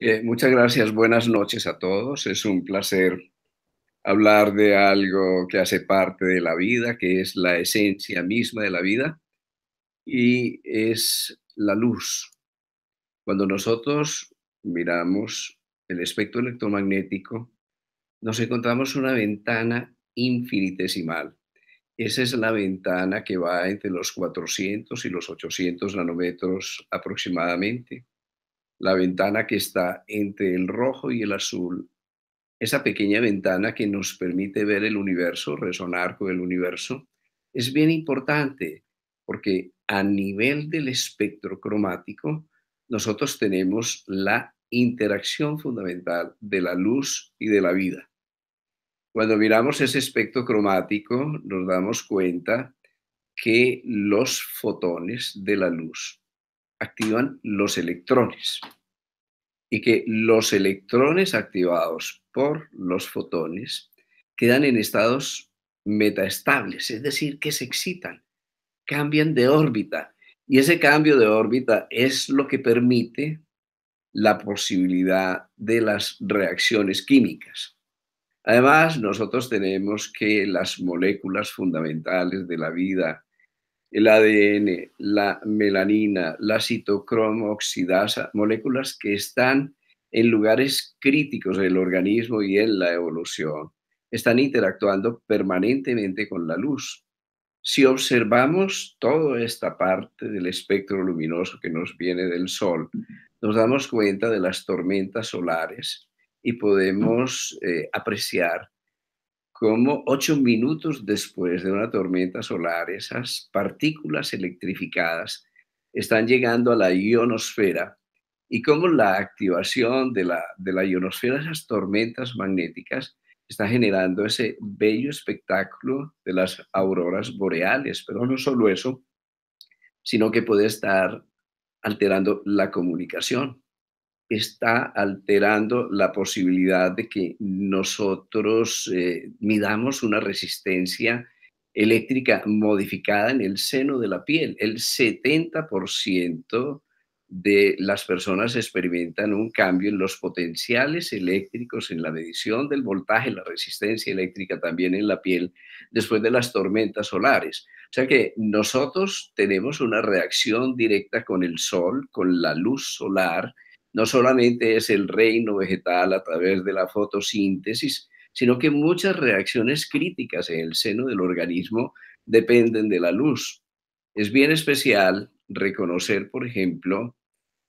Eh, muchas gracias, buenas noches a todos. Es un placer hablar de algo que hace parte de la vida, que es la esencia misma de la vida y es la luz. Cuando nosotros miramos el espectro electromagnético, nos encontramos una ventana infinitesimal. Esa es la ventana que va entre los 400 y los 800 nanómetros aproximadamente la ventana que está entre el rojo y el azul, esa pequeña ventana que nos permite ver el universo, resonar con el universo, es bien importante porque a nivel del espectro cromático nosotros tenemos la interacción fundamental de la luz y de la vida. Cuando miramos ese espectro cromático nos damos cuenta que los fotones de la luz activan los electrones y que los electrones activados por los fotones quedan en estados metaestables, es decir, que se excitan, cambian de órbita. Y ese cambio de órbita es lo que permite la posibilidad de las reacciones químicas. Además, nosotros tenemos que las moléculas fundamentales de la vida el ADN, la melanina, la citocromo oxidasa, moléculas que están en lugares críticos del organismo y en la evolución. Están interactuando permanentemente con la luz. Si observamos toda esta parte del espectro luminoso que nos viene del Sol, nos damos cuenta de las tormentas solares y podemos eh, apreciar como ocho minutos después de una tormenta solar, esas partículas electrificadas están llegando a la ionosfera y como la activación de la, de la ionosfera, esas tormentas magnéticas, está generando ese bello espectáculo de las auroras boreales. Pero no solo eso, sino que puede estar alterando la comunicación está alterando la posibilidad de que nosotros eh, midamos una resistencia eléctrica modificada en el seno de la piel. El 70% de las personas experimentan un cambio en los potenciales eléctricos, en la medición del voltaje, la resistencia eléctrica también en la piel después de las tormentas solares. O sea que nosotros tenemos una reacción directa con el sol, con la luz solar, no solamente es el reino vegetal a través de la fotosíntesis, sino que muchas reacciones críticas en el seno del organismo dependen de la luz. Es bien especial reconocer, por ejemplo,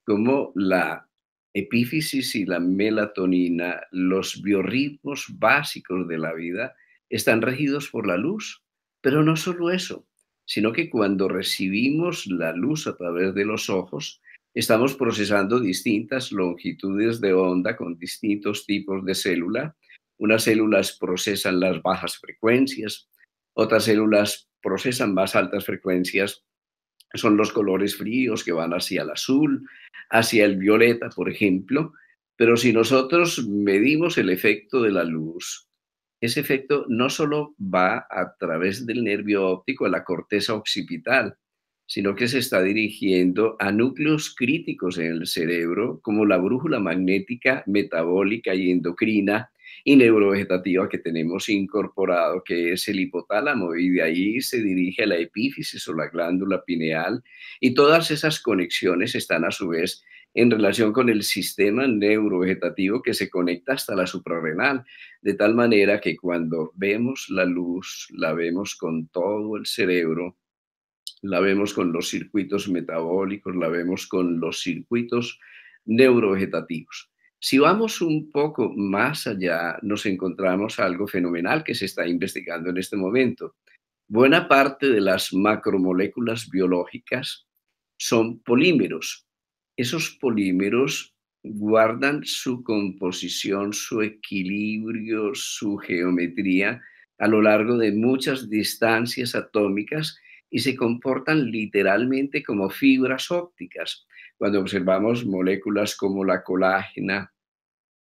cómo la epífisis y la melatonina, los biorritmos básicos de la vida, están regidos por la luz. Pero no solo eso, sino que cuando recibimos la luz a través de los ojos, Estamos procesando distintas longitudes de onda con distintos tipos de célula. Unas células procesan las bajas frecuencias, otras células procesan más altas frecuencias. Son los colores fríos que van hacia el azul, hacia el violeta, por ejemplo. Pero si nosotros medimos el efecto de la luz, ese efecto no solo va a través del nervio óptico a la corteza occipital, sino que se está dirigiendo a núcleos críticos en el cerebro, como la brújula magnética, metabólica y endocrina y neurovegetativa que tenemos incorporado, que es el hipotálamo, y de ahí se dirige a la epífisis o la glándula pineal, y todas esas conexiones están a su vez en relación con el sistema neurovegetativo que se conecta hasta la suprarrenal, de tal manera que cuando vemos la luz, la vemos con todo el cerebro, la vemos con los circuitos metabólicos, la vemos con los circuitos neurovegetativos. Si vamos un poco más allá, nos encontramos algo fenomenal que se está investigando en este momento. Buena parte de las macromoléculas biológicas son polímeros. Esos polímeros guardan su composición, su equilibrio, su geometría a lo largo de muchas distancias atómicas y se comportan literalmente como fibras ópticas. Cuando observamos moléculas como la colágena,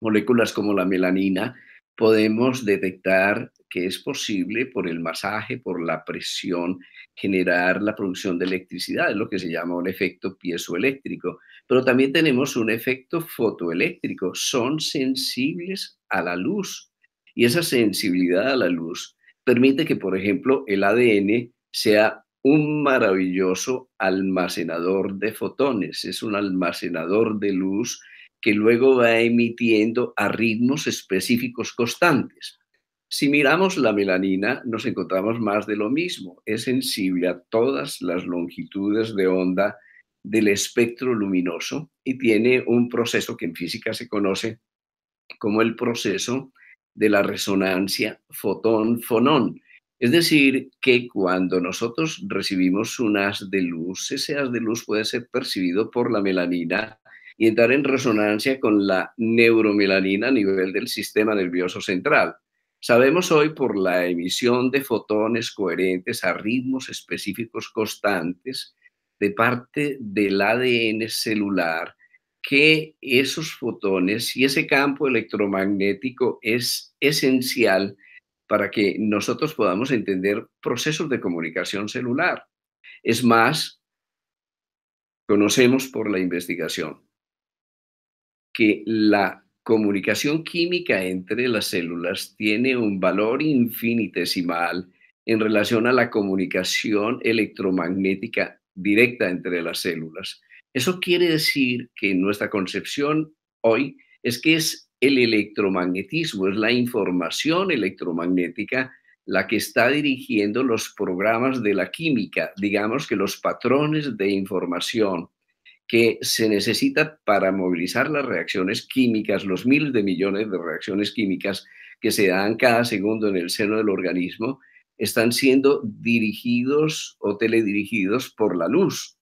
moléculas como la melanina, podemos detectar que es posible por el masaje, por la presión, generar la producción de electricidad, es lo que se llama un efecto piezoeléctrico. Pero también tenemos un efecto fotoeléctrico, son sensibles a la luz. Y esa sensibilidad a la luz permite que, por ejemplo, el ADN sea un maravilloso almacenador de fotones, es un almacenador de luz que luego va emitiendo a ritmos específicos constantes. Si miramos la melanina, nos encontramos más de lo mismo. Es sensible a todas las longitudes de onda del espectro luminoso y tiene un proceso que en física se conoce como el proceso de la resonancia fotón-fonón. Es decir, que cuando nosotros recibimos un haz de luz, ese haz de luz puede ser percibido por la melanina y entrar en resonancia con la neuromelanina a nivel del sistema nervioso central. Sabemos hoy por la emisión de fotones coherentes a ritmos específicos constantes de parte del ADN celular que esos fotones y ese campo electromagnético es esencial para que nosotros podamos entender procesos de comunicación celular. Es más, conocemos por la investigación que la comunicación química entre las células tiene un valor infinitesimal en relación a la comunicación electromagnética directa entre las células. Eso quiere decir que nuestra concepción hoy es que es el electromagnetismo, es la información electromagnética la que está dirigiendo los programas de la química, digamos que los patrones de información que se necesita para movilizar las reacciones químicas, los miles de millones de reacciones químicas que se dan cada segundo en el seno del organismo, están siendo dirigidos o teledirigidos por la luz.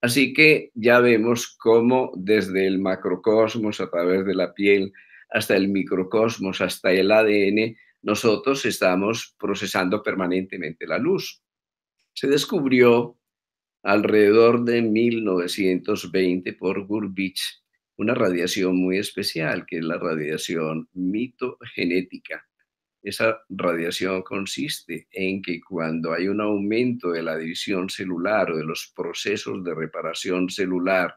Así que ya vemos cómo desde el macrocosmos, a través de la piel, hasta el microcosmos, hasta el ADN, nosotros estamos procesando permanentemente la luz. Se descubrió alrededor de 1920 por Gurbich una radiación muy especial, que es la radiación mitogenética. Esa radiación consiste en que cuando hay un aumento de la división celular o de los procesos de reparación celular,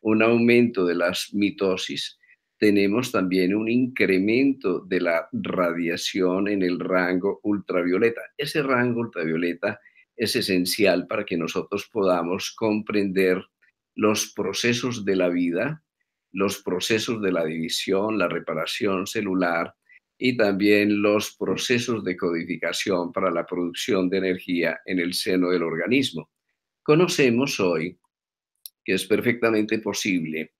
un aumento de las mitosis, tenemos también un incremento de la radiación en el rango ultravioleta. Ese rango ultravioleta es esencial para que nosotros podamos comprender los procesos de la vida, los procesos de la división, la reparación celular y también los procesos de codificación para la producción de energía en el seno del organismo. Conocemos hoy que es perfectamente posible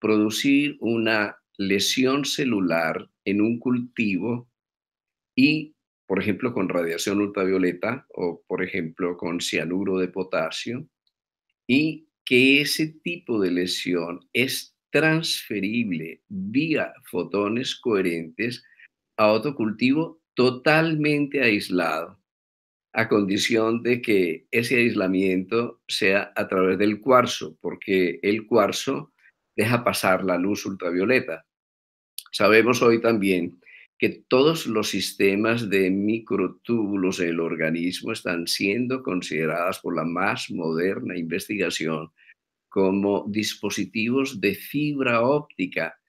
producir una lesión celular en un cultivo y, por ejemplo, con radiación ultravioleta o, por ejemplo, con cianuro de potasio, y que ese tipo de lesión es transferible vía fotones coherentes a otro cultivo totalmente aislado, a condición de que ese aislamiento sea a través del cuarzo, porque el cuarzo deja pasar la luz ultravioleta. Sabemos hoy también que todos los sistemas de microtúbulos del organismo están siendo considerados por la más moderna investigación como dispositivos de fibra óptica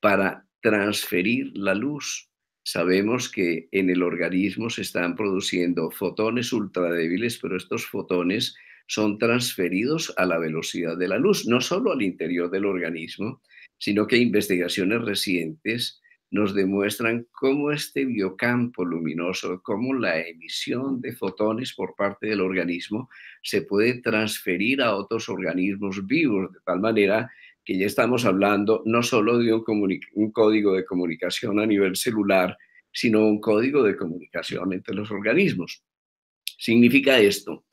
para transferir la luz. Sabemos que en el organismo se están produciendo fotones ultradébiles, pero estos fotones son transferidos a la velocidad de la luz, no solo al interior del organismo, sino que investigaciones recientes nos demuestran cómo este biocampo luminoso, cómo la emisión de fotones por parte del organismo se puede transferir a otros organismos vivos, de tal manera que ya estamos hablando no solo de un, un código de comunicación a nivel celular, sino un código de comunicación entre los organismos. Significa esto,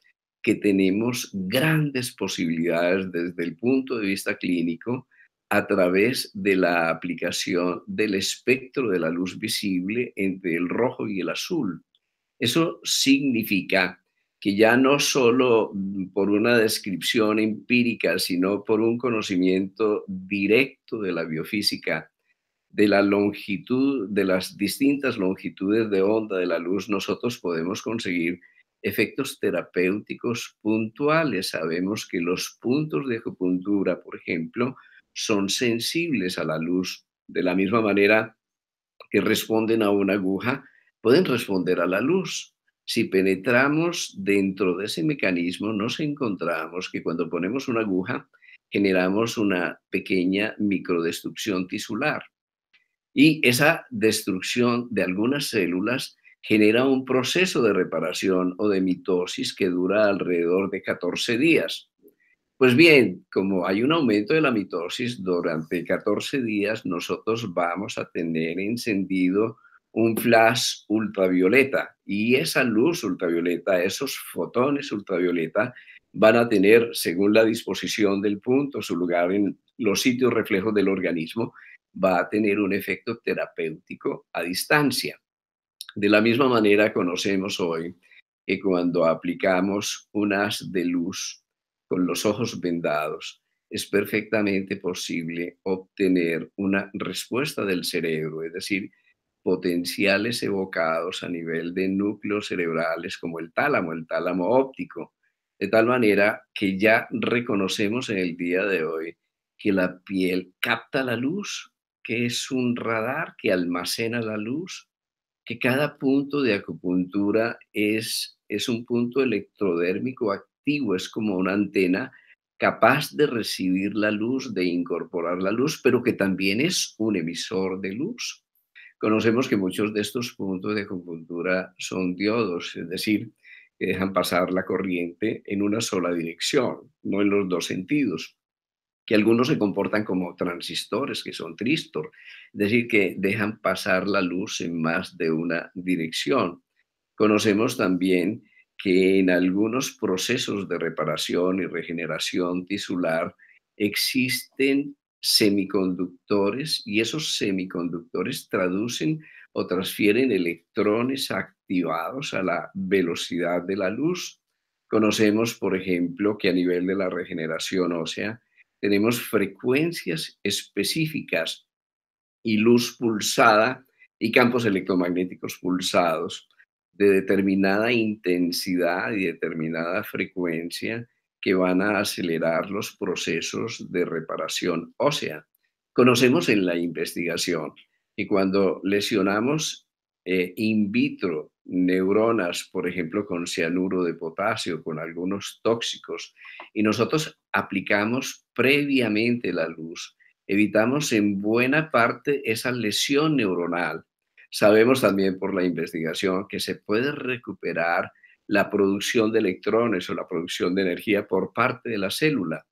que tenemos grandes posibilidades desde el punto de vista clínico a través de la aplicación del espectro de la luz visible entre el rojo y el azul. Eso significa que ya no solo por una descripción empírica, sino por un conocimiento directo de la biofísica, de la longitud, de las distintas longitudes de onda de la luz, nosotros podemos conseguir efectos terapéuticos puntuales. Sabemos que los puntos de acupuntura, por ejemplo, son sensibles a la luz de la misma manera que responden a una aguja, pueden responder a la luz. Si penetramos dentro de ese mecanismo, nos encontramos que cuando ponemos una aguja, generamos una pequeña microdestrucción tisular. Y esa destrucción de algunas células genera un proceso de reparación o de mitosis que dura alrededor de 14 días. Pues bien, como hay un aumento de la mitosis durante 14 días, nosotros vamos a tener encendido un flash ultravioleta y esa luz ultravioleta, esos fotones ultravioleta, van a tener, según la disposición del punto, su lugar en los sitios reflejos del organismo, va a tener un efecto terapéutico a distancia. De la misma manera conocemos hoy que cuando aplicamos un haz de luz con los ojos vendados, es perfectamente posible obtener una respuesta del cerebro, es decir, potenciales evocados a nivel de núcleos cerebrales como el tálamo, el tálamo óptico, de tal manera que ya reconocemos en el día de hoy que la piel capta la luz, que es un radar que almacena la luz que cada punto de acupuntura es, es un punto electrodérmico activo, es como una antena capaz de recibir la luz, de incorporar la luz, pero que también es un emisor de luz. Conocemos que muchos de estos puntos de acupuntura son diodos, es decir, que dejan pasar la corriente en una sola dirección, no en los dos sentidos que algunos se comportan como transistores, que son tristor, es decir, que dejan pasar la luz en más de una dirección. Conocemos también que en algunos procesos de reparación y regeneración tisular existen semiconductores y esos semiconductores traducen o transfieren electrones activados a la velocidad de la luz. Conocemos, por ejemplo, que a nivel de la regeneración ósea, tenemos frecuencias específicas y luz pulsada y campos electromagnéticos pulsados de determinada intensidad y determinada frecuencia que van a acelerar los procesos de reparación ósea. Conocemos en la investigación que cuando lesionamos eh, in vitro neuronas, por ejemplo, con cianuro de potasio, con algunos tóxicos, y nosotros aplicamos previamente la luz, evitamos en buena parte esa lesión neuronal. Sabemos también por la investigación que se puede recuperar la producción de electrones o la producción de energía por parte de la célula.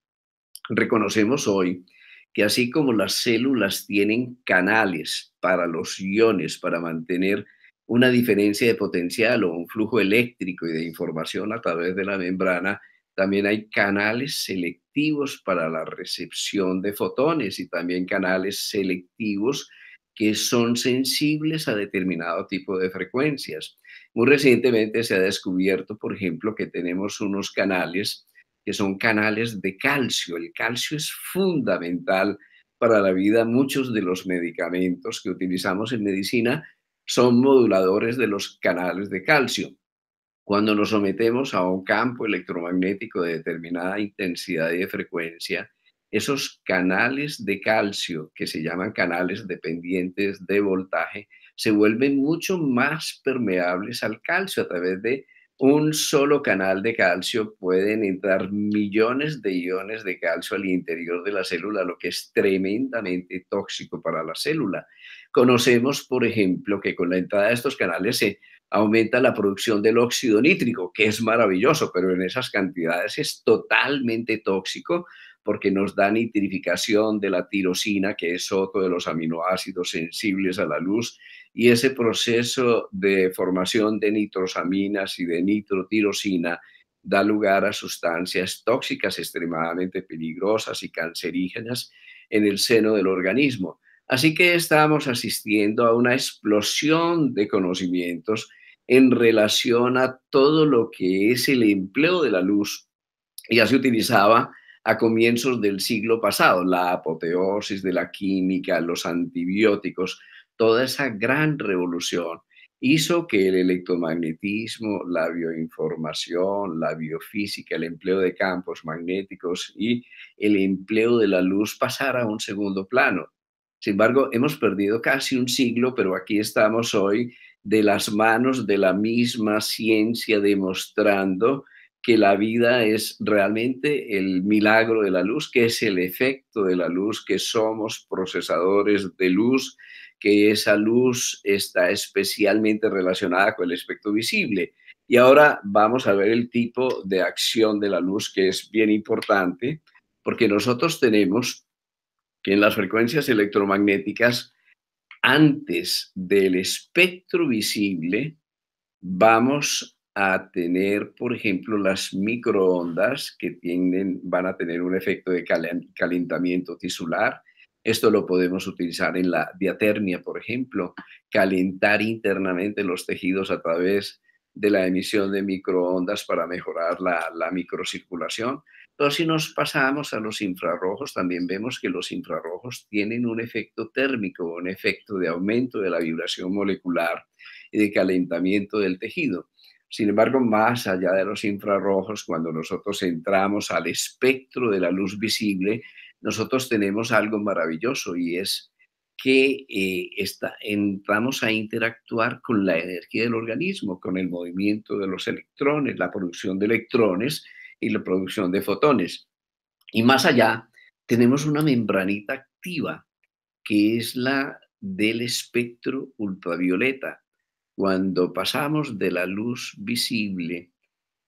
Reconocemos hoy que así como las células tienen canales para los iones, para mantener una diferencia de potencial o un flujo eléctrico y de información a través de la membrana, también hay canales selectivos para la recepción de fotones y también canales selectivos que son sensibles a determinado tipo de frecuencias. Muy recientemente se ha descubierto, por ejemplo, que tenemos unos canales que son canales de calcio. El calcio es fundamental para la vida. Muchos de los medicamentos que utilizamos en medicina son moduladores de los canales de calcio. Cuando nos sometemos a un campo electromagnético de determinada intensidad y de frecuencia, esos canales de calcio, que se llaman canales dependientes de voltaje, se vuelven mucho más permeables al calcio. A través de un solo canal de calcio pueden entrar millones de iones de calcio al interior de la célula, lo que es tremendamente tóxico para la célula. Conocemos, por ejemplo, que con la entrada de estos canales se aumenta la producción del óxido nítrico, que es maravilloso, pero en esas cantidades es totalmente tóxico porque nos da nitrificación de la tirosina, que es otro de los aminoácidos sensibles a la luz, y ese proceso de formación de nitrosaminas y de nitrotirosina da lugar a sustancias tóxicas extremadamente peligrosas y cancerígenas en el seno del organismo. Así que estábamos asistiendo a una explosión de conocimientos en relación a todo lo que es el empleo de la luz. Ya se utilizaba a comienzos del siglo pasado, la apoteosis de la química, los antibióticos, toda esa gran revolución hizo que el electromagnetismo, la bioinformación, la biofísica, el empleo de campos magnéticos y el empleo de la luz pasara a un segundo plano. Sin embargo, hemos perdido casi un siglo, pero aquí estamos hoy de las manos de la misma ciencia demostrando que la vida es realmente el milagro de la luz, que es el efecto de la luz, que somos procesadores de luz, que esa luz está especialmente relacionada con el espectro visible. Y ahora vamos a ver el tipo de acción de la luz, que es bien importante, porque nosotros tenemos que en las frecuencias electromagnéticas, antes del espectro visible, vamos a tener, por ejemplo, las microondas que van a tener un efecto de calentamiento tisular. Esto lo podemos utilizar en la diatermia, por ejemplo, calentar internamente los tejidos a través de la emisión de microondas para mejorar la microcirculación. Pero si nos pasamos a los infrarrojos, también vemos que los infrarrojos tienen un efecto térmico, un efecto de aumento de la vibración molecular y de calentamiento del tejido. Sin embargo, más allá de los infrarrojos, cuando nosotros entramos al espectro de la luz visible, nosotros tenemos algo maravilloso y es que eh, entramos a interactuar con la energía del organismo, con el movimiento de los electrones, la producción de electrones, y la producción de fotones. Y más allá, tenemos una membranita activa, que es la del espectro ultravioleta. Cuando pasamos de la luz visible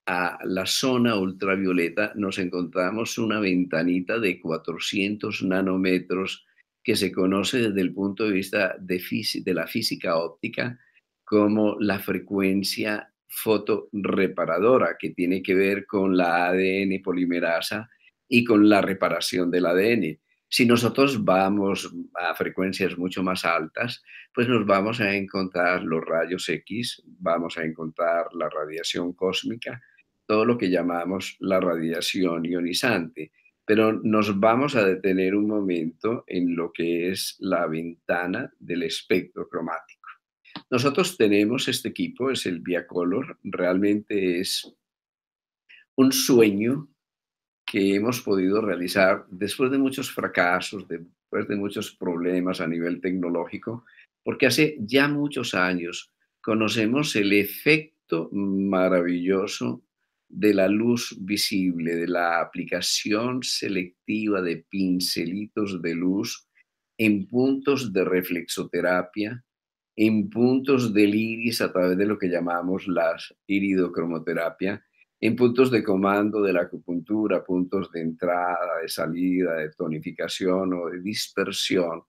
a la zona ultravioleta, nos encontramos una ventanita de 400 nanómetros que se conoce desde el punto de vista de, de la física óptica como la frecuencia reparadora que tiene que ver con la ADN polimerasa y con la reparación del ADN. Si nosotros vamos a frecuencias mucho más altas, pues nos vamos a encontrar los rayos X, vamos a encontrar la radiación cósmica, todo lo que llamamos la radiación ionizante. Pero nos vamos a detener un momento en lo que es la ventana del espectro cromático. Nosotros tenemos este equipo, es el Viacolor, realmente es un sueño que hemos podido realizar después de muchos fracasos, después de muchos problemas a nivel tecnológico, porque hace ya muchos años conocemos el efecto maravilloso de la luz visible, de la aplicación selectiva de pincelitos de luz en puntos de reflexoterapia en puntos del iris a través de lo que llamamos la iridocromoterapia, en puntos de comando de la acupuntura, puntos de entrada, de salida, de tonificación o de dispersión.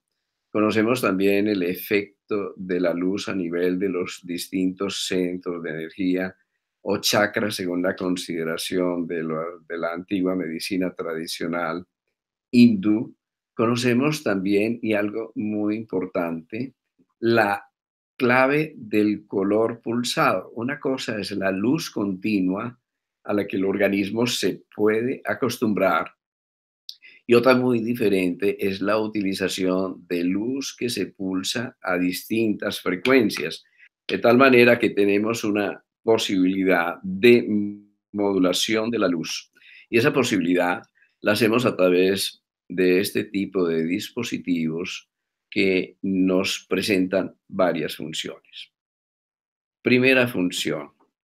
Conocemos también el efecto de la luz a nivel de los distintos centros de energía o chakras según la consideración de, de la antigua medicina tradicional hindú. Conocemos también, y algo muy importante, la clave del color pulsado. Una cosa es la luz continua a la que el organismo se puede acostumbrar y otra muy diferente es la utilización de luz que se pulsa a distintas frecuencias, de tal manera que tenemos una posibilidad de modulación de la luz. Y esa posibilidad la hacemos a través de este tipo de dispositivos que nos presentan varias funciones. Primera función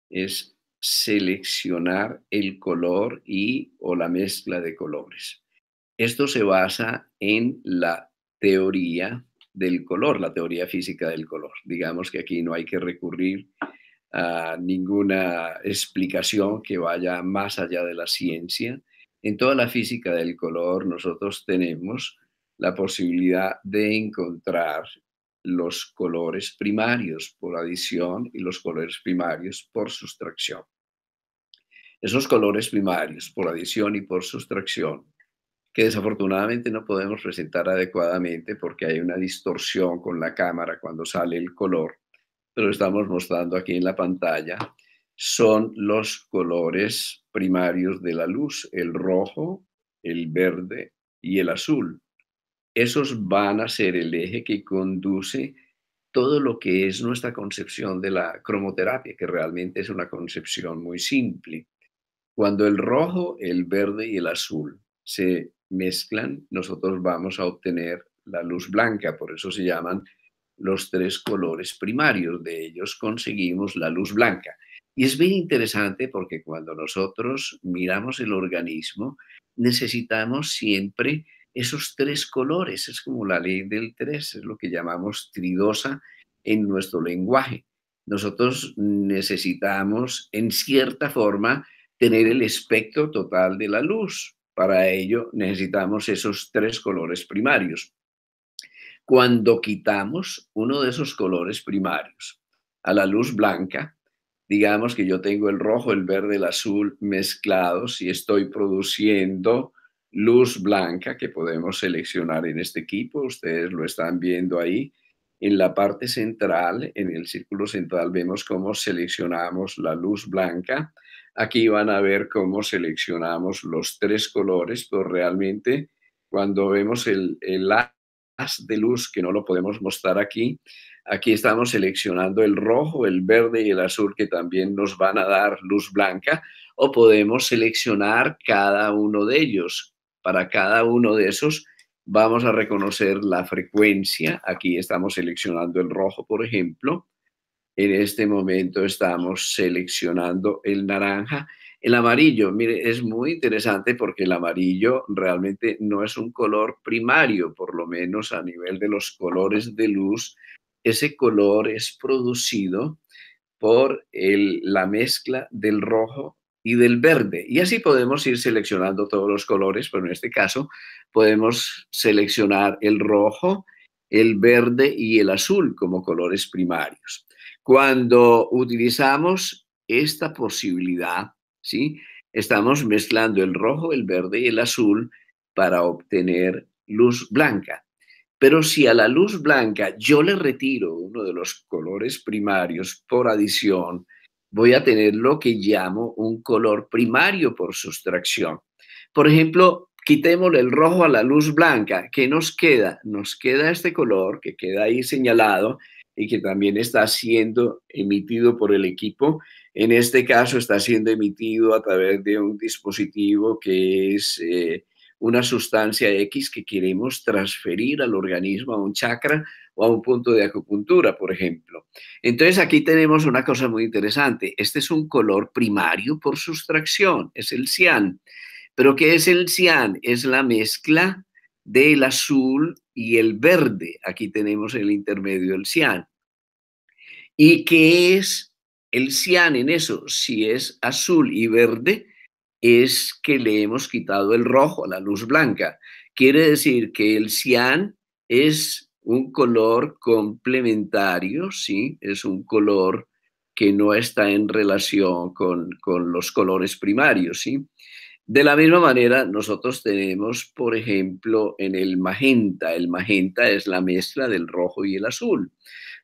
es seleccionar el color y o la mezcla de colores. Esto se basa en la teoría del color, la teoría física del color. Digamos que aquí no hay que recurrir a ninguna explicación que vaya más allá de la ciencia. En toda la física del color nosotros tenemos la posibilidad de encontrar los colores primarios por adición y los colores primarios por sustracción. Esos colores primarios por adición y por sustracción, que desafortunadamente no podemos presentar adecuadamente porque hay una distorsión con la cámara cuando sale el color, pero estamos mostrando aquí en la pantalla, son los colores primarios de la luz, el rojo, el verde y el azul esos van a ser el eje que conduce todo lo que es nuestra concepción de la cromoterapia, que realmente es una concepción muy simple. Cuando el rojo, el verde y el azul se mezclan, nosotros vamos a obtener la luz blanca, por eso se llaman los tres colores primarios, de ellos conseguimos la luz blanca. Y es bien interesante porque cuando nosotros miramos el organismo, necesitamos siempre esos tres colores, es como la ley del tres, es lo que llamamos tridosa en nuestro lenguaje. Nosotros necesitamos, en cierta forma, tener el espectro total de la luz. Para ello necesitamos esos tres colores primarios. Cuando quitamos uno de esos colores primarios a la luz blanca, digamos que yo tengo el rojo, el verde, el azul mezclados y estoy produciendo luz blanca que podemos seleccionar en este equipo. Ustedes lo están viendo ahí. En la parte central, en el círculo central, vemos cómo seleccionamos la luz blanca. Aquí van a ver cómo seleccionamos los tres colores, pero realmente cuando vemos el, el haz de luz, que no lo podemos mostrar aquí, aquí estamos seleccionando el rojo, el verde y el azul, que también nos van a dar luz blanca, o podemos seleccionar cada uno de ellos. Para cada uno de esos vamos a reconocer la frecuencia. Aquí estamos seleccionando el rojo, por ejemplo. En este momento estamos seleccionando el naranja. El amarillo, mire, es muy interesante porque el amarillo realmente no es un color primario, por lo menos a nivel de los colores de luz. Ese color es producido por la mezcla del rojo y del verde. Y así podemos ir seleccionando todos los colores, pero en este caso podemos seleccionar el rojo, el verde y el azul como colores primarios. Cuando utilizamos esta posibilidad, ¿sí? estamos mezclando el rojo, el verde y el azul para obtener luz blanca. Pero si a la luz blanca yo le retiro uno de los colores primarios por adición, voy a tener lo que llamo un color primario por sustracción. Por ejemplo, quitémosle el rojo a la luz blanca. ¿Qué nos queda? Nos queda este color que queda ahí señalado y que también está siendo emitido por el equipo. En este caso está siendo emitido a través de un dispositivo que es eh, una sustancia X que queremos transferir al organismo, a un chakra, o a un punto de acupuntura, por ejemplo. Entonces aquí tenemos una cosa muy interesante. Este es un color primario por sustracción, es el cian. ¿Pero qué es el cian? Es la mezcla del azul y el verde. Aquí tenemos el intermedio, del cian. ¿Y qué es el cian en eso? Si es azul y verde, es que le hemos quitado el rojo, la luz blanca. Quiere decir que el cian es un color complementario, ¿sí? Es un color que no está en relación con, los colores primarios, ¿sí? De la misma manera, nosotros tenemos, por ejemplo, en el magenta. El magenta es la mezcla del rojo y el azul.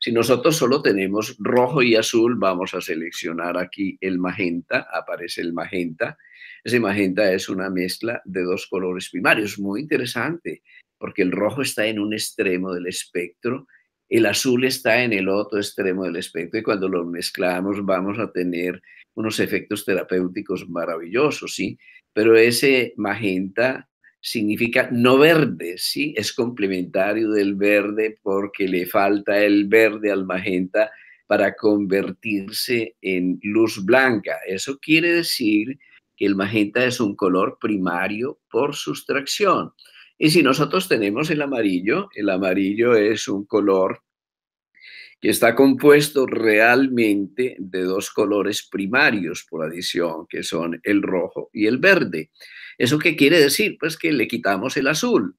Si nosotros solo tenemos rojo y azul, vamos a seleccionar aquí el magenta, aparece el magenta. Ese magenta es una mezcla de dos colores primarios, muy interesante porque el rojo está en un extremo del espectro, el azul está en el otro extremo del espectro y cuando los mezclamos vamos a tener unos efectos terapéuticos maravillosos, ¿sí? Pero ese magenta significa no verde, ¿sí? Es complementario del verde porque le falta el verde al magenta para convertirse en luz blanca. Eso quiere decir que el magenta es un color primario por sustracción. Y si nosotros tenemos el amarillo, el amarillo es un color que está compuesto realmente de dos colores primarios por adición, que son el rojo y el verde. ¿Eso qué quiere decir? Pues que le quitamos el azul.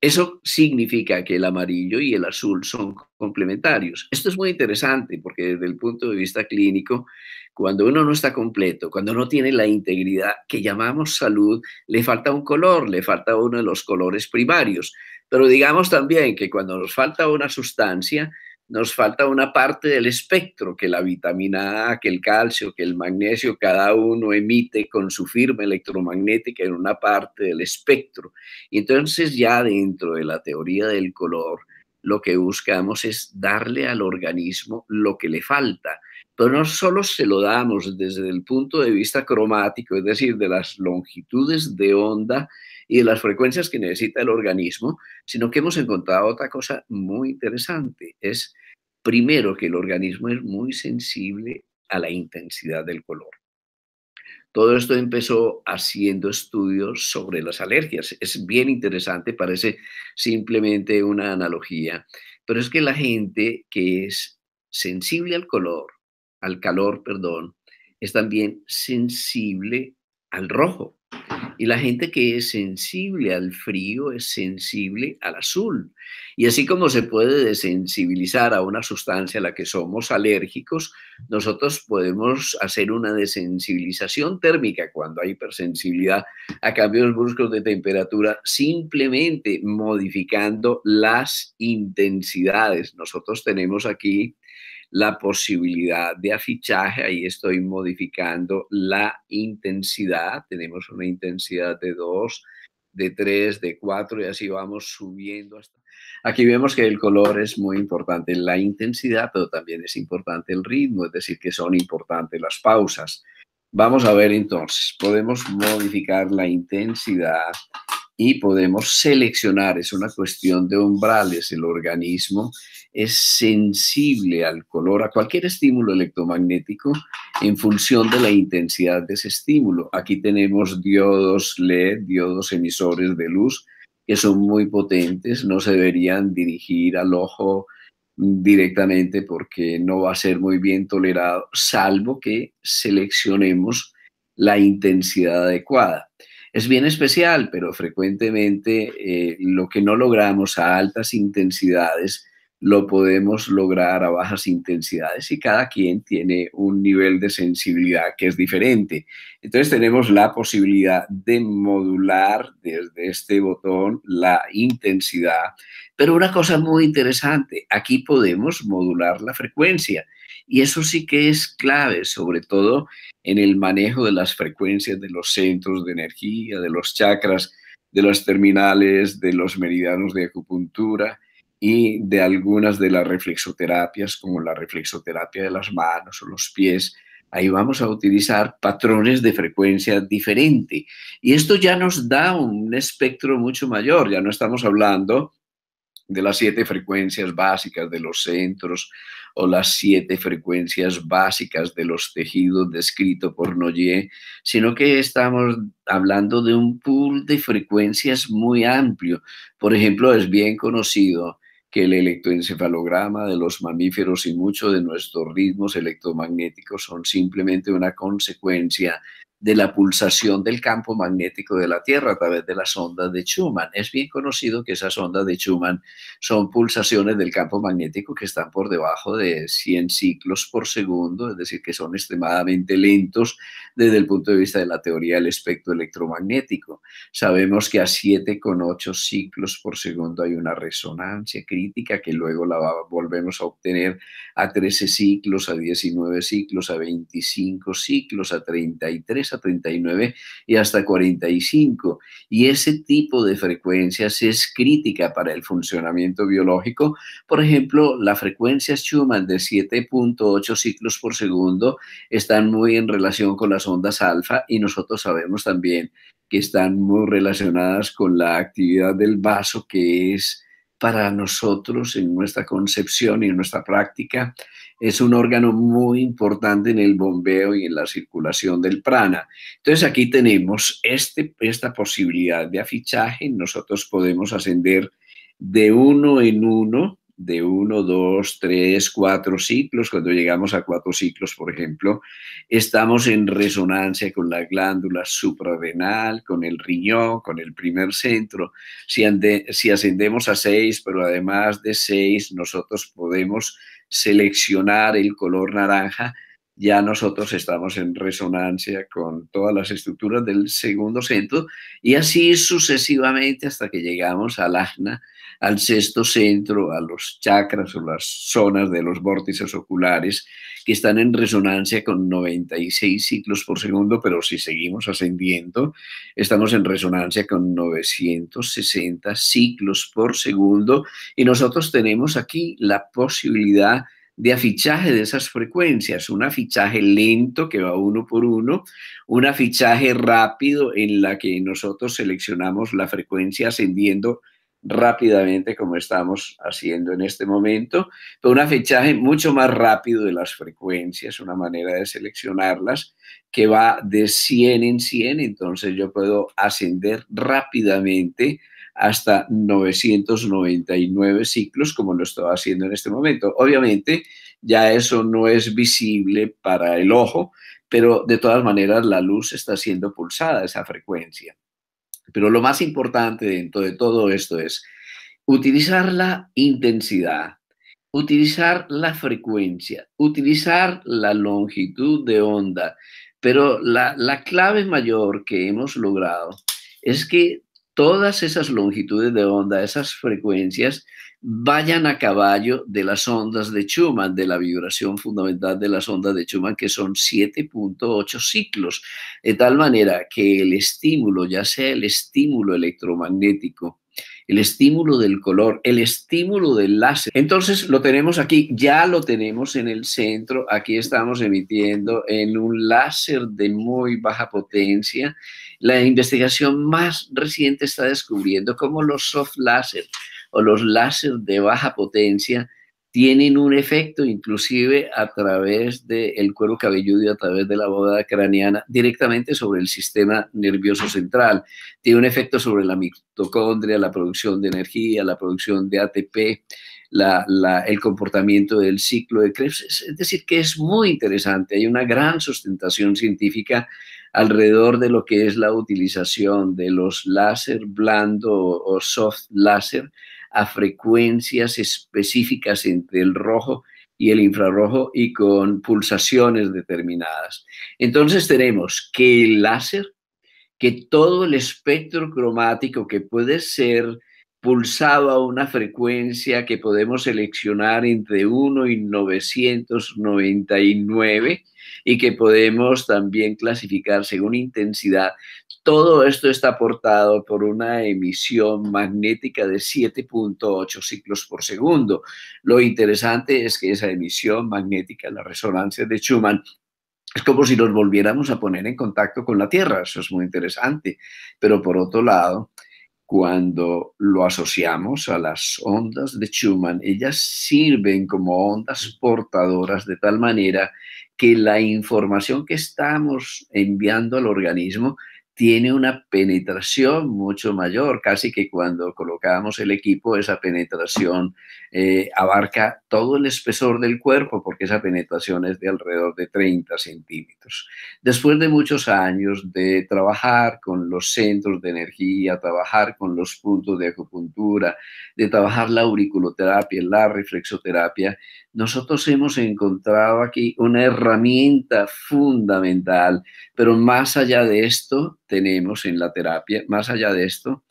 Eso significa que el amarillo y el azul son complementarios. Esto es muy interesante porque desde el punto de vista clínico, cuando uno no está completo, cuando no tiene la integridad que llamamos salud, le falta un color, le falta uno de los colores primarios. Pero digamos también que cuando nos falta una sustancia, nos falta una parte del espectro que la vitamina A, que el calcio, que el magnesio, cada uno emite con su firma electromagnética en una parte del espectro. Y entonces ya dentro de la teoría del color, lo que buscamos es darle al organismo lo que le falta. Pero no solo se lo damos desde el punto de vista cromático, es decir, de las longitudes de onda y de las frecuencias que necesita el organismo, sino que hemos encontrado otra cosa muy interesante, es Primero, que el organismo es muy sensible a la intensidad del color. Todo esto empezó haciendo estudios sobre las alergias. Es bien interesante, parece simplemente una analogía, pero es que la gente que es sensible al color, al calor, perdón, es también sensible al rojo. Y la gente que es sensible al frío es sensible al azul. Y así como se puede desensibilizar a una sustancia a la que somos alérgicos, nosotros podemos hacer una desensibilización térmica cuando hay hipersensibilidad a cambios bruscos de temperatura, simplemente modificando las intensidades. Nosotros tenemos aquí la posibilidad de afichaje. Ahí estoy modificando la intensidad. Tenemos una intensidad de 2, de 3, de 4 y así vamos subiendo hasta... Aquí vemos que el color es muy importante, la intensidad, pero también es importante el ritmo, es decir, que son importantes las pausas. Vamos a ver entonces, podemos modificar la intensidad y podemos seleccionar, es una cuestión de umbrales, el organismo es sensible al color, a cualquier estímulo electromagnético, en función de la intensidad de ese estímulo. Aquí tenemos diodos LED, diodos emisores de luz, que son muy potentes, no se deberían dirigir al ojo directamente porque no va a ser muy bien tolerado, salvo que seleccionemos la intensidad adecuada. Es bien especial, pero frecuentemente eh, lo que no logramos a altas intensidades lo podemos lograr a bajas intensidades y cada quien tiene un nivel de sensibilidad que es diferente. Entonces tenemos la posibilidad de modular desde este botón la intensidad, pero una cosa muy interesante, aquí podemos modular la frecuencia y eso sí que es clave, sobre todo en el manejo de las frecuencias de los centros de energía, de los chakras, de los terminales, de los meridianos de acupuntura y de algunas de las reflexoterapias, como la reflexoterapia de las manos o los pies, ahí vamos a utilizar patrones de frecuencia diferente. Y esto ya nos da un espectro mucho mayor, ya no estamos hablando de las siete frecuencias básicas de los centros o las siete frecuencias básicas de los tejidos descrito por Noyer, sino que estamos hablando de un pool de frecuencias muy amplio. Por ejemplo, es bien conocido que el electroencefalograma de los mamíferos y muchos de nuestros ritmos electromagnéticos son simplemente una consecuencia de la pulsación del campo magnético de la Tierra a través de las ondas de Schumann. Es bien conocido que esas ondas de Schumann son pulsaciones del campo magnético que están por debajo de 100 ciclos por segundo, es decir, que son extremadamente lentos desde el punto de vista de la teoría del espectro electromagnético. Sabemos que a 7,8 ciclos por segundo hay una resonancia crítica que luego la volvemos a obtener a 13 ciclos, a 19 ciclos, a 25 ciclos, a 33 a 39 y hasta 45. Y ese tipo de frecuencias es crítica para el funcionamiento biológico. Por ejemplo, las frecuencias Schumann de 7.8 ciclos por segundo están muy en relación con las ondas alfa y nosotros sabemos también que están muy relacionadas con la actividad del vaso que es para nosotros en nuestra concepción y en nuestra práctica es un órgano muy importante en el bombeo y en la circulación del prana. Entonces aquí tenemos este, esta posibilidad de afichaje, nosotros podemos ascender de uno en uno de uno, dos, tres, cuatro ciclos. Cuando llegamos a cuatro ciclos, por ejemplo, estamos en resonancia con la glándula suprarrenal, con el riñón, con el primer centro. Si, ascendemos a seis, pero además de seis, nosotros podemos seleccionar el color naranja. Ya nosotros estamos en resonancia con todas las estructuras del segundo centro y así sucesivamente hasta que llegamos al ajna al sexto centro, a los chakras o las zonas de los vórtices oculares que están en resonancia con 96 ciclos por segundo, pero si seguimos ascendiendo, estamos en resonancia con 960 ciclos por segundo y nosotros tenemos aquí la posibilidad de afichaje de esas frecuencias, un afichaje lento que va uno por uno, un afichaje rápido en la que nosotros seleccionamos la frecuencia ascendiendo rápidamente como estamos haciendo en este momento, pero un fechaje mucho más rápido de las frecuencias, una manera de seleccionarlas que va de 100 en 100, entonces yo puedo ascender rápidamente hasta 999 ciclos como lo estoy haciendo en este momento. Obviamente ya eso no es visible para el ojo, pero de todas maneras la luz está siendo pulsada esa frecuencia. Pero lo más importante dentro de todo esto es utilizar la intensidad, utilizar la frecuencia, utilizar la longitud de onda. Pero la, clave mayor que hemos logrado es que todas esas longitudes de onda, esas frecuencias, vayan a caballo de las ondas de Schumann, de la vibración fundamental de las ondas de Schumann, que son 7.8 ciclos, de tal manera que el estímulo, ya sea el estímulo electromagnético, el estímulo del color, el estímulo del láser. Entonces lo tenemos aquí, ya lo tenemos en el centro, aquí estamos emitiendo en un láser de muy baja potencia la investigación más reciente está descubriendo cómo los soft láser o los láser de baja potencia tienen un efecto inclusive a través del cuero cabelludo y a través de la bóveda craneana directamente sobre el sistema nervioso central. Tiene un efecto sobre la mitocondria, la producción de energía, la producción de ATP, el comportamiento del ciclo de Krebs. Es decir, que es muy interesante. Hay una gran sustentación científica alrededor de lo que es la utilización de los láser blando o soft láser a frecuencias específicas entre el rojo y el infrarrojo y con pulsaciones determinadas. Entonces tenemos que el láser, que todo el espectro cromático que puede ser pulsado a una frecuencia que podemos seleccionar entre 1 y 999, y que podemos también clasificar según intensidad. Todo esto está aportado por una emisión magnética de 7.8 ciclos por segundo. Lo interesante es que esa emisión magnética, la resonancia de Schumann, es como si nos volviéramos a poner en contacto con la Tierra, eso es muy interesante. Pero por otro lado, cuando lo asociamos a las ondas de Schumann, ellas sirven como ondas portadoras de tal manera que la información que estamos enviando al organismo tiene una penetración mucho mayor, casi que cuando colocamos el equipo, esa penetración eh, abarca todo el espesor del cuerpo, porque esa penetración es de alrededor de 30 centímetros. Después de muchos años de trabajar con los centros de energía, trabajar con los puntos de acupuntura, de trabajar la auriculoterapia, la reflexoterapia, nosotros hemos encontrado aquí una herramienta fundamental, pero más allá de esto, tenemos en la terapia, más allá de esto,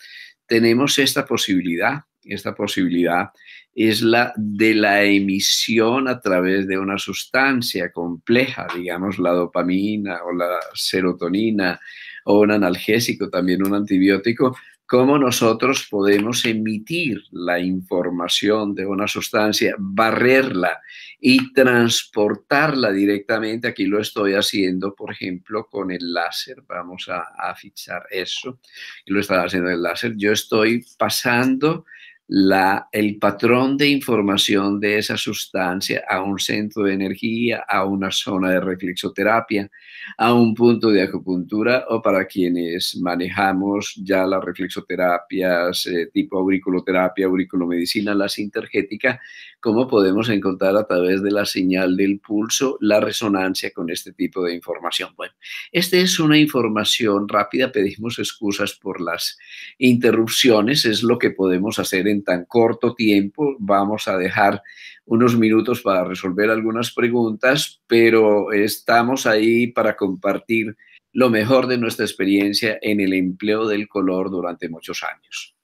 tenemos esta posibilidad. Esta posibilidad es la de la emisión a través de una sustancia compleja, digamos la dopamina o la serotonina o un analgésico, también un antibiótico, cómo nosotros podemos emitir la información de una sustancia, barrerla y transportarla directamente. Aquí lo estoy haciendo, por ejemplo, con el láser. Vamos a, a fichar eso. lo estaba haciendo el láser. Yo estoy pasando la, el patrón de información de esa sustancia a un centro de energía, a una zona de reflexoterapia, a un punto de acupuntura o para quienes manejamos ya las reflexoterapias eh, tipo auriculoterapia, auriculomedicina, la sintergética, cómo podemos encontrar a través de la señal del pulso la resonancia con este tipo de información. Bueno, esta es una información rápida, pedimos excusas por las interrupciones, es lo que podemos hacer en tan corto tiempo. Vamos a dejar unos minutos para resolver algunas preguntas, pero estamos ahí para compartir lo mejor de nuestra experiencia en el empleo del color durante muchos años.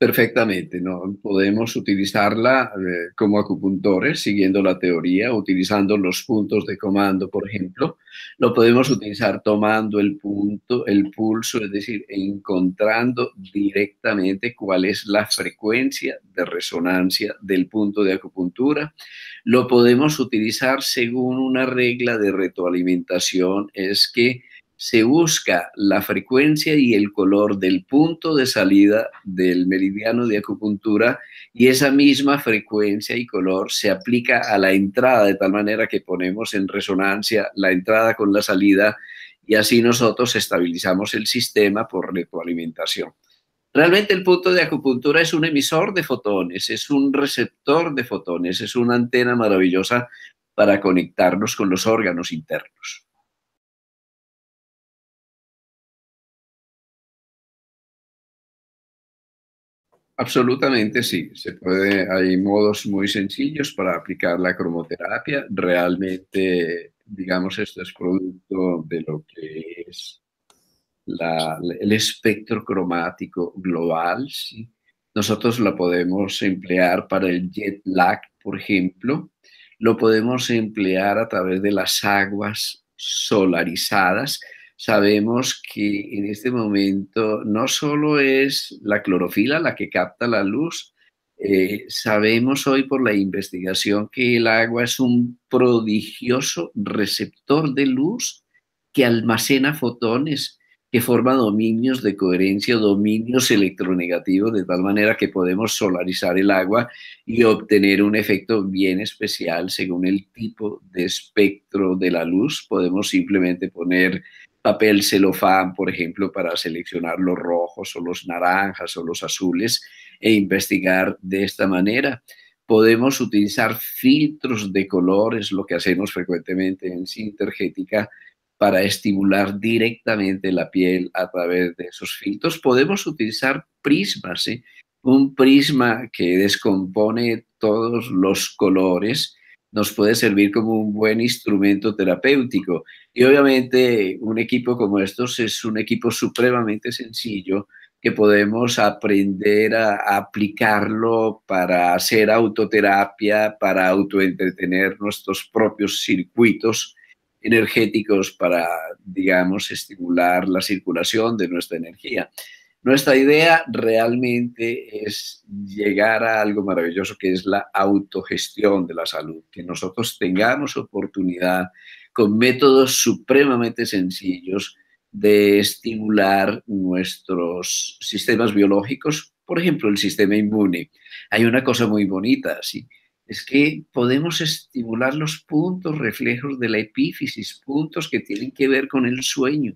Perfectamente, ¿no? podemos utilizarla eh, como acupuntores, siguiendo la teoría, utilizando los puntos de comando, por ejemplo. Lo podemos utilizar tomando el punto, el pulso, es decir, encontrando directamente cuál es la frecuencia de resonancia del punto de acupuntura. Lo podemos utilizar según una regla de retroalimentación, es que se busca la frecuencia y el color del punto de salida del meridiano de acupuntura y esa misma frecuencia y color se aplica a la entrada de tal manera que ponemos en resonancia la entrada con la salida y así nosotros estabilizamos el sistema por retroalimentación. Realmente el punto de acupuntura es un emisor de fotones, es un receptor de fotones, es una antena maravillosa para conectarnos con los órganos internos. Absolutamente sí, hay modos muy sencillos para aplicar la cromoterapia. Realmente, digamos, esto es producto de lo que es el espectro cromático global. Nosotros lo podemos emplear para el jet lag, por ejemplo. Lo podemos emplear a través de las aguas solarizadas, sabemos que en este momento no solo es la clorofila la que capta la luz, eh, sabemos hoy por la investigación que el agua es un prodigioso receptor de luz que almacena fotones, que forma dominios de coherencia, dominios electronegativos, de tal manera que podemos solarizar el agua y obtener un efecto bien especial según el tipo de espectro de la luz. Podemos simplemente poner papel celofán, por ejemplo, para seleccionar los rojos o los naranjas o los azules e investigar de esta manera. Podemos utilizar filtros de colores, lo que hacemos frecuentemente en Sintergética, para estimular directamente la piel a través de esos filtros. Podemos utilizar prismas, ¿eh? un prisma que descompone todos los colores nos puede servir como un buen instrumento terapéutico. Y obviamente un equipo como estos es un equipo supremamente sencillo que podemos aprender a, aplicarlo para hacer autoterapia, para autoentretener nuestros propios circuitos energéticos para, digamos, estimular la circulación de nuestra energía. Nuestra idea realmente es llegar a algo maravilloso que es la autogestión de la salud, que nosotros tengamos oportunidad con métodos supremamente sencillos de estimular nuestros sistemas biológicos, por ejemplo, el sistema inmune. Hay una cosa muy bonita, sí, es que podemos estimular los puntos reflejos de la epífisis, puntos que tienen que ver con el sueño,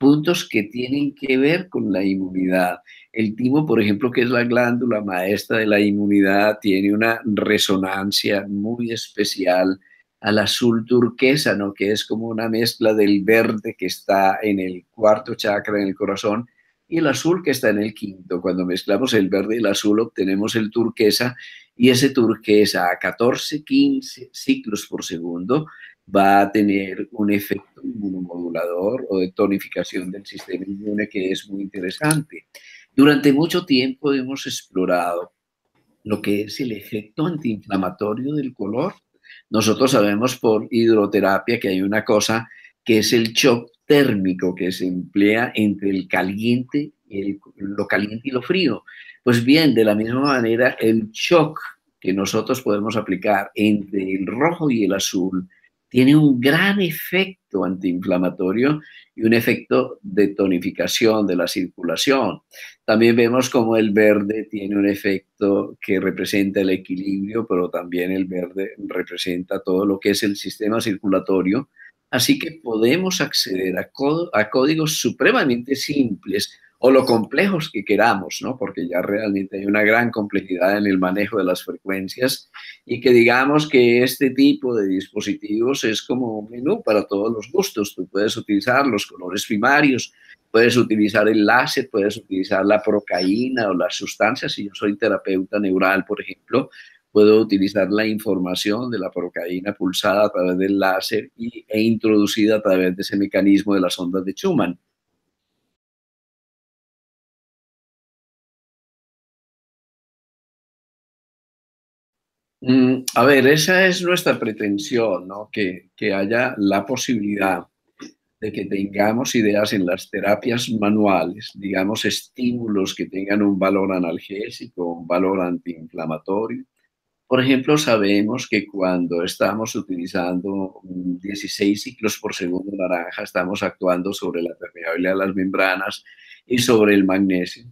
puntos que tienen que ver con la inmunidad. El timo, por ejemplo, que es la glándula maestra de la inmunidad, tiene una resonancia muy especial al azul turquesa, ¿no? que es como una mezcla del verde que está en el cuarto chakra, en el corazón, y el azul que está en el quinto. Cuando mezclamos el verde y el azul obtenemos el turquesa y ese turquesa a 14, 15 ciclos por segundo va a tener un efecto inmunomodulador o de tonificación del sistema inmune que es muy interesante. Durante mucho tiempo hemos explorado lo que es el efecto antiinflamatorio del color. Nosotros sabemos por hidroterapia que hay una cosa que es el shock térmico que se emplea entre el caliente, lo caliente y lo frío. Pues bien, de la misma manera, el shock que nosotros podemos aplicar entre el rojo y el azul tiene un gran efecto antiinflamatorio y un efecto de tonificación de la circulación. También vemos como el verde tiene un efecto que representa el equilibrio, pero también el verde representa todo lo que es el sistema circulatorio. Así que podemos acceder a, a códigos supremamente simples o lo complejos que queramos, ¿no? porque ya realmente hay una gran complejidad en el manejo de las frecuencias y que digamos que este tipo de dispositivos es como un menú para todos los gustos. Tú puedes utilizar los colores primarios, puedes utilizar el láser, puedes utilizar la procaína o las sustancias. Si yo soy terapeuta neural, por ejemplo, puedo utilizar la información de la procaína pulsada a través del láser e introducida a través de ese mecanismo de las ondas de Schumann Mm, a ver, esa es nuestra pretensión, que, haya la posibilidad de que tengamos ideas en las terapias manuales, digamos estímulos que tengan un valor analgésico, un valor antiinflamatorio. Por ejemplo, sabemos que cuando estamos utilizando 16 ciclos por segundo naranja, estamos actuando sobre la permeabilidad de las membranas y sobre el magnesio.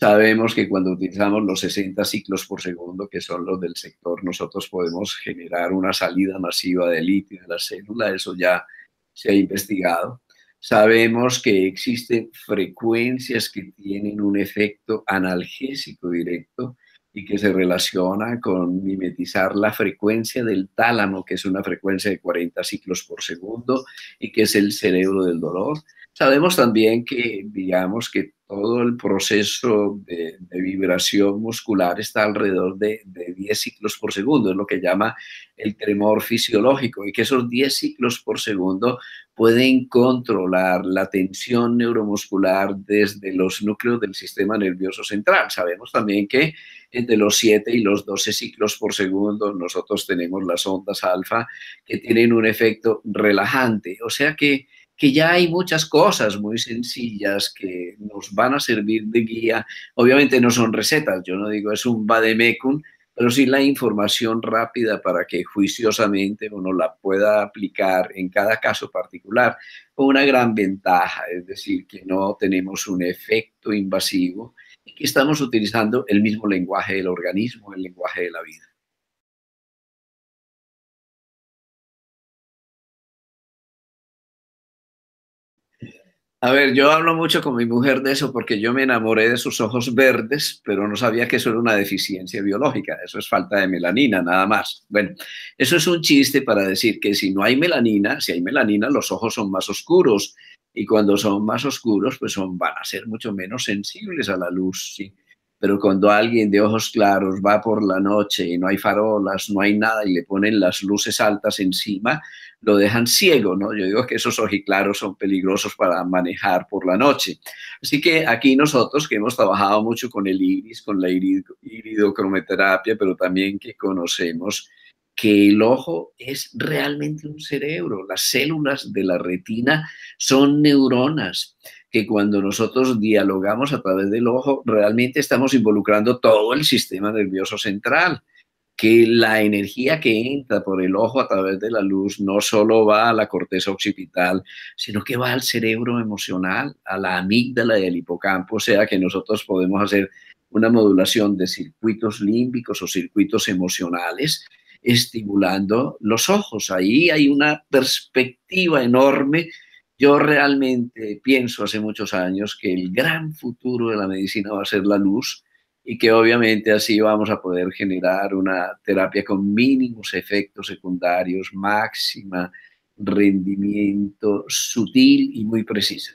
Sabemos que cuando utilizamos los 60 ciclos por segundo, que son los del sector, nosotros podemos generar una salida masiva de litio de la célula, eso ya se ha investigado. Sabemos que existen frecuencias que tienen un efecto analgésico directo y que se relaciona con mimetizar la frecuencia del tálamo, que es una frecuencia de 40 ciclos por segundo y que es el cerebro del dolor. Sabemos también que, digamos, que todo el proceso de, vibración muscular está alrededor de, de 10 ciclos por segundo, es lo que llama el tremor fisiológico, y que esos 10 ciclos por segundo pueden controlar la tensión neuromuscular desde los núcleos del sistema nervioso central. Sabemos también que entre los 7 y los 12 ciclos por segundo nosotros tenemos las ondas alfa que tienen un efecto relajante, o sea que que ya hay muchas cosas muy sencillas que nos van a servir de guía. Obviamente no son recetas, yo no digo es un vademecum, pero sí la información rápida para que juiciosamente uno la pueda aplicar en cada caso particular, con una gran ventaja, es decir, que no tenemos un efecto invasivo y que estamos utilizando el mismo lenguaje del organismo, el lenguaje de la vida. A ver, yo hablo mucho con mi mujer de eso porque yo me enamoré de sus ojos verdes, pero no sabía que eso era una deficiencia biológica, eso es falta de melanina, nada más. Bueno, eso es un chiste para decir que si no hay melanina, si hay melanina, los ojos son más oscuros y cuando son más oscuros, pues son, van a ser mucho menos sensibles a la luz, ¿sí? pero cuando alguien de ojos claros va por la noche y no hay farolas, no hay nada y le ponen las luces altas encima, lo dejan ciego, ¿no? Yo digo que esos ojos claros son peligrosos para manejar por la noche. Así que aquí nosotros que hemos trabajado mucho con el iris, con la iridocromoterapia, pero también que conocemos que el ojo es realmente un cerebro, las células de la retina son neuronas que cuando nosotros dialogamos a través del ojo, realmente estamos involucrando todo el sistema nervioso central, que la energía que entra por el ojo a través de la luz no solo va a la corteza occipital, sino que va al cerebro emocional, a la amígdala y al hipocampo, o sea que nosotros podemos hacer una modulación de circuitos límbicos o circuitos emocionales estimulando los ojos. Ahí hay una perspectiva enorme yo realmente pienso hace muchos años que el gran futuro de la medicina va a ser la luz y que obviamente así vamos a poder generar una terapia con mínimos efectos secundarios, máxima rendimiento sutil y muy precisa.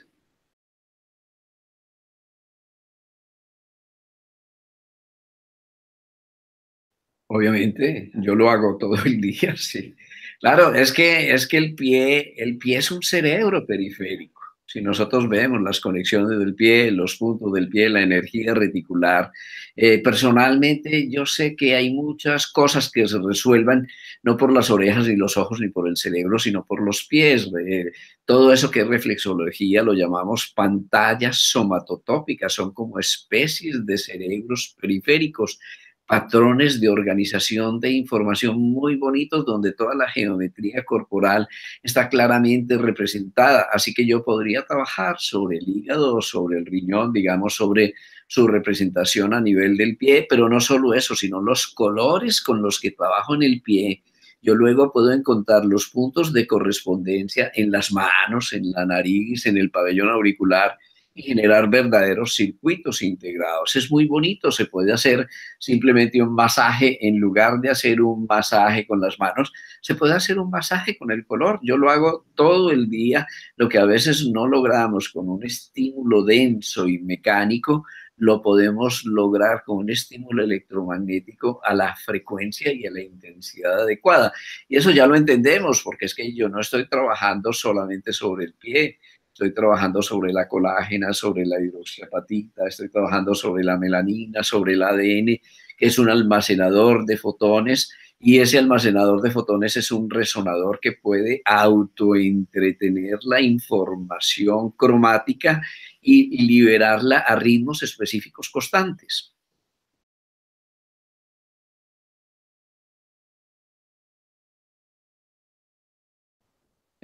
Obviamente, yo lo hago todo el día, sí. Claro, es que, es que el, pie, el pie es un cerebro periférico. Si nosotros vemos las conexiones del pie, los puntos del pie, la energía reticular, eh, personalmente yo sé que hay muchas cosas que se resuelvan no por las orejas ni los ojos ni por el cerebro, sino por los pies. Eh, todo eso que es reflexología lo llamamos pantallas somatotópicas, son como especies de cerebros periféricos patrones de organización de información muy bonitos donde toda la geometría corporal está claramente representada. Así que yo podría trabajar sobre el hígado, sobre el riñón, digamos, sobre su representación a nivel del pie, pero no solo eso, sino los colores con los que trabajo en el pie. Yo luego puedo encontrar los puntos de correspondencia en las manos, en la nariz, en el pabellón auricular generar verdaderos circuitos integrados. Es muy bonito, se puede hacer simplemente un masaje en lugar de hacer un masaje con las manos, se puede hacer un masaje con el color. Yo lo hago todo el día, lo que a veces no logramos con un estímulo denso y mecánico, lo podemos lograr con un estímulo electromagnético a la frecuencia y a la intensidad adecuada. Y eso ya lo entendemos, porque es que yo no estoy trabajando solamente sobre el pie, estoy trabajando sobre la colágena, sobre la hidroxiapatita, estoy trabajando sobre la melanina, sobre el ADN, que es un almacenador de fotones y ese almacenador de fotones es un resonador que puede autoentretener la información cromática y liberarla a ritmos específicos constantes.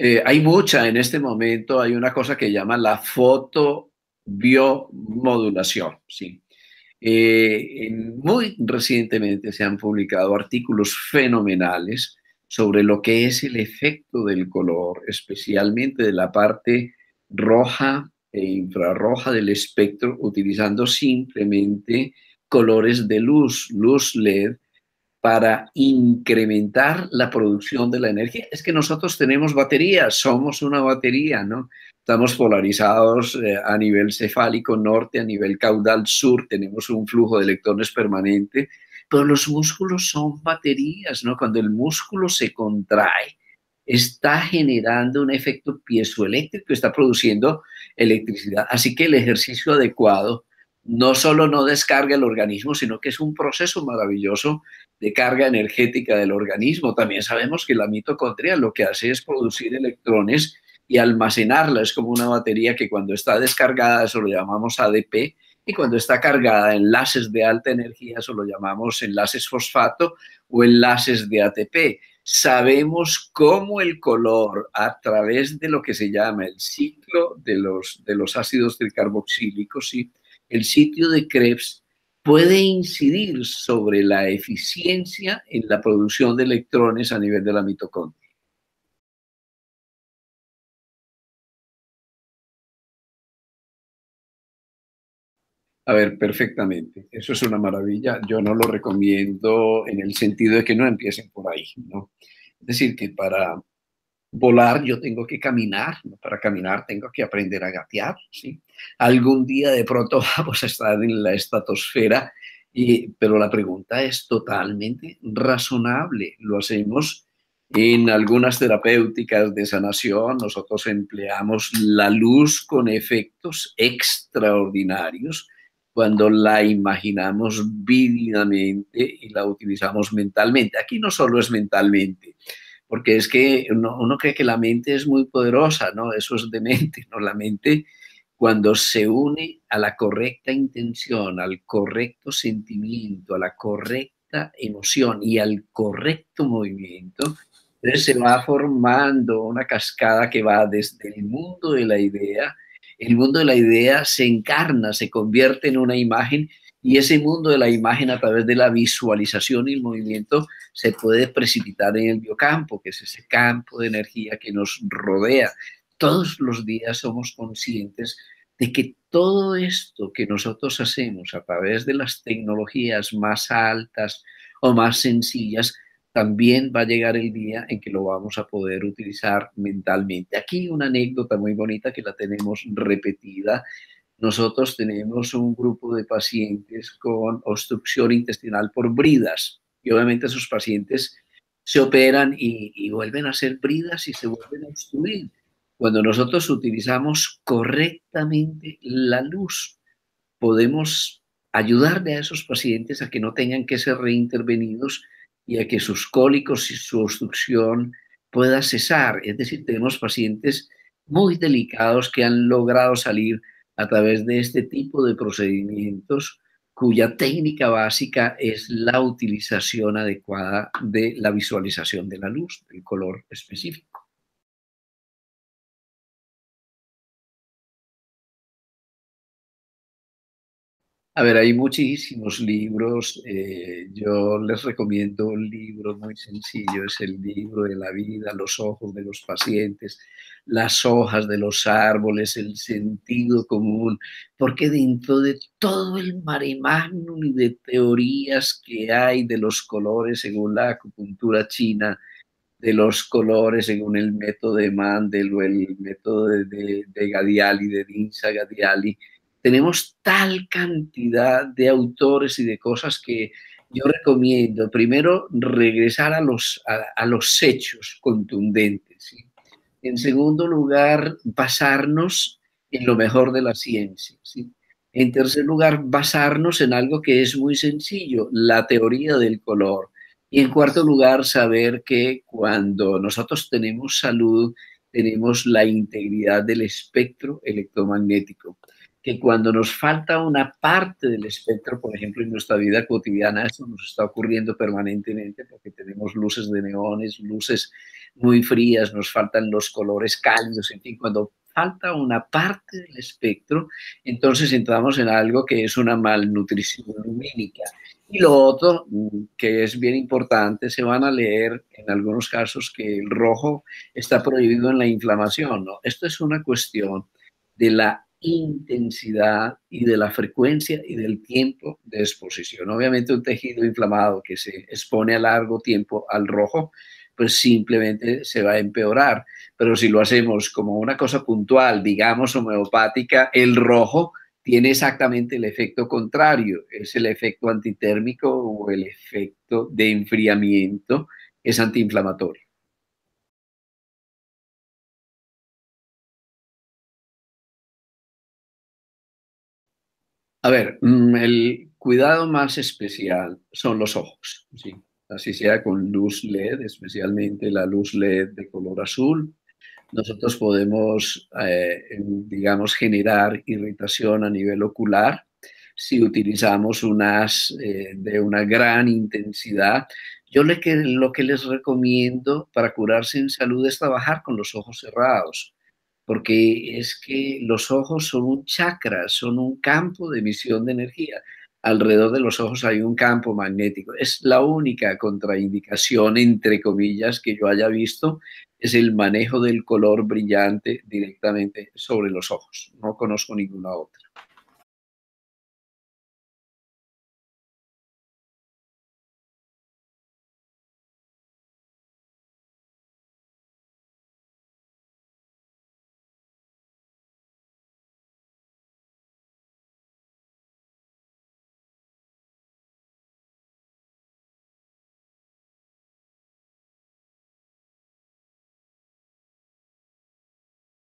Eh, hay mucha en este momento, hay una cosa que llama la fotobiomodulación, ¿sí? Eh, muy recientemente se han publicado artículos fenomenales sobre lo que es el efecto del color, especialmente de la parte roja e infrarroja del espectro, utilizando simplemente colores de luz, luz LED, para incrementar la producción de la energía. Es que nosotros tenemos baterías, somos una batería, ¿no? Estamos polarizados eh, a nivel cefálico norte, a nivel caudal sur, tenemos un flujo de electrones permanente, pero los músculos son baterías, ¿no? Cuando el músculo se contrae, está generando un efecto piezoeléctrico, está produciendo electricidad. Así que el ejercicio adecuado no solo no descarga el organismo, sino que es un proceso maravilloso de carga energética del organismo. También sabemos que la mitocondria lo que hace es producir electrones y almacenarla. Es como una batería que cuando está descargada, eso lo llamamos ADP, y cuando está cargada, enlaces de alta energía, eso lo llamamos enlaces fosfato o enlaces de ATP. Sabemos cómo el color, a través de lo que se llama el ciclo de los, de los ácidos tricarboxílicos, ¿sí? el sitio de Krebs puede incidir sobre la eficiencia en la producción de electrones a nivel de la mitocondria. A ver, perfectamente. Eso es una maravilla. Yo no lo recomiendo en el sentido de que no empiecen por ahí, ¿no? Es decir, que para volar yo tengo que caminar, para caminar tengo que aprender a gatear, ¿sí? Algún día de pronto vamos a estar en la estratosfera, y, pero la pregunta es totalmente razonable. Lo hacemos en algunas terapéuticas de sanación, nosotros empleamos la luz con efectos extraordinarios cuando la imaginamos vívidamente y la utilizamos mentalmente. Aquí no solo es mentalmente, porque es que uno, cree que la mente es muy poderosa, ¿no? Eso es de mente, ¿no? La mente cuando se une a la correcta intención, al correcto sentimiento, a la correcta emoción y al correcto movimiento, se va formando una cascada que va desde el mundo de la idea, el mundo de la idea se encarna, se convierte en una imagen y ese mundo de la imagen a través de la visualización y el movimiento se puede precipitar en el biocampo, que es ese campo de energía que nos rodea. Todos los días somos conscientes de que todo esto que nosotros hacemos a través de las tecnologías más altas o más sencillas, también va a llegar el día en que lo vamos a poder utilizar mentalmente. Aquí una anécdota muy bonita que la tenemos repetida nosotros tenemos un grupo de pacientes con obstrucción intestinal por bridas y obviamente esos pacientes se operan y, vuelven a ser bridas y se vuelven a obstruir. Cuando nosotros utilizamos correctamente la luz, podemos ayudarle a esos pacientes a que no tengan que ser reintervenidos y a que sus cólicos y su obstrucción pueda cesar. Es decir, tenemos pacientes muy delicados que han logrado salir a través de este tipo de procedimientos cuya técnica básica es la utilización adecuada de la visualización de la luz, del color específico. A ver, hay muchísimos libros. Eh, yo les recomiendo un libro muy sencillo, es el libro de la vida, los ojos de los pacientes, las hojas de los árboles, el sentido común, porque dentro de todo el mare magnum y de teorías que hay de los colores según la acupuntura china, de los colores según el método de Mandel o el método de, de, de Gadiali, de Dinsa Gadiali, tenemos tal cantidad de autores y de cosas que yo recomiendo primero regresar a los, hechos contundentes. En segundo lugar, basarnos en lo mejor de la ciencia. En tercer lugar, basarnos en algo que es muy sencillo, la teoría del color. Y en cuarto lugar, saber que cuando nosotros tenemos salud, tenemos la integridad del espectro electromagnético que cuando nos falta una parte del espectro, por ejemplo, en nuestra vida cotidiana, eso nos está ocurriendo permanentemente porque tenemos luces de neones, luces muy frías, nos faltan los colores cálidos, en fin, cuando falta una parte del espectro, entonces entramos en algo que es una malnutrición lumínica. Y lo otro, mm, que es bien importante, se van a leer en algunos casos que el rojo está prohibido en la inflamación. ¿no? Esto es una cuestión de la intensidad y de la frecuencia y del tiempo de exposición. Obviamente un tejido inflamado que se expone a largo tiempo al rojo, pues simplemente se va a empeorar. Pero si lo hacemos como una cosa puntual, digamos homeopática, el rojo tiene exactamente el efecto contrario, es el efecto antitérmico o el efecto de enfriamiento, es antiinflamatorio. A ver, mm, el cuidado más especial son los ojos, ¿sí? así sea con luz LED, especialmente la luz LED de color azul. Nosotros podemos, eh, digamos, generar irritación a nivel ocular si utilizamos unas eh, de una gran intensidad. Yo lo que les recomiendo para curarse en salud es trabajar con los ojos cerrados porque es que los ojos son un chakra, son un campo de emisión de energía. Alrededor de los ojos hay un campo magnético. Es la única contraindicación, entre comillas, que yo haya visto, es el manejo del color brillante directamente sobre los ojos. No conozco ninguna otra.